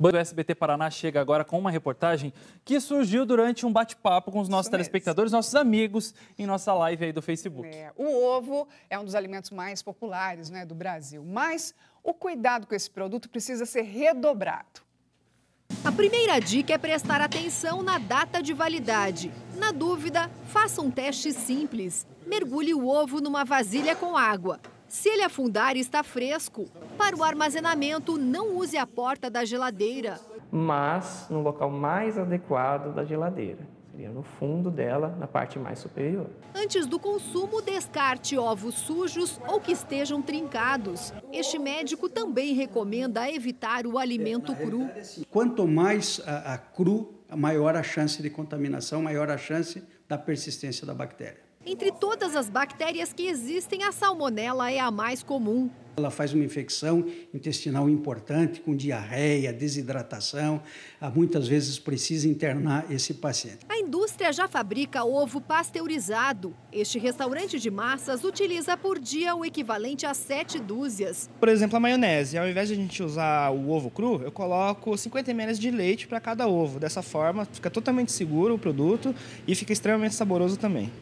O SBT Paraná chega agora com uma reportagem que surgiu durante um bate-papo com os nossos Isso telespectadores, mesmo. nossos amigos, em nossa live aí do Facebook. É, o ovo é um dos alimentos mais populares né, do Brasil, mas o cuidado com esse produto precisa ser redobrado. A primeira dica é prestar atenção na data de validade. Na dúvida, faça um teste simples. Mergulhe o ovo numa vasilha com água. Se ele afundar está fresco, para o armazenamento, não use a porta da geladeira. Mas no local mais adequado da geladeira. Seria no fundo dela, na parte mais superior. Antes do consumo, descarte ovos sujos ou que estejam trincados. Este médico também recomenda evitar o alimento cru. Quanto mais a, a cru, maior a chance de contaminação, maior a chance da persistência da bactéria. Entre todas as bactérias que existem, a salmonela é a mais comum. Ela faz uma infecção intestinal importante, com diarreia, desidratação. Ah, muitas vezes precisa internar esse paciente. A indústria já fabrica ovo pasteurizado. Este restaurante de massas utiliza por dia o equivalente a sete dúzias. Por exemplo, a maionese. Ao invés de a gente usar o ovo cru, eu coloco 50 ml de leite para cada ovo. Dessa forma, fica totalmente seguro o produto e fica extremamente saboroso também.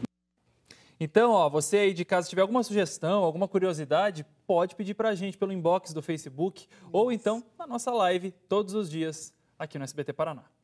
Então, ó, você aí de casa, tiver alguma sugestão, alguma curiosidade, pode pedir para a gente pelo inbox do Facebook Isso. ou então na nossa live todos os dias aqui no SBT Paraná.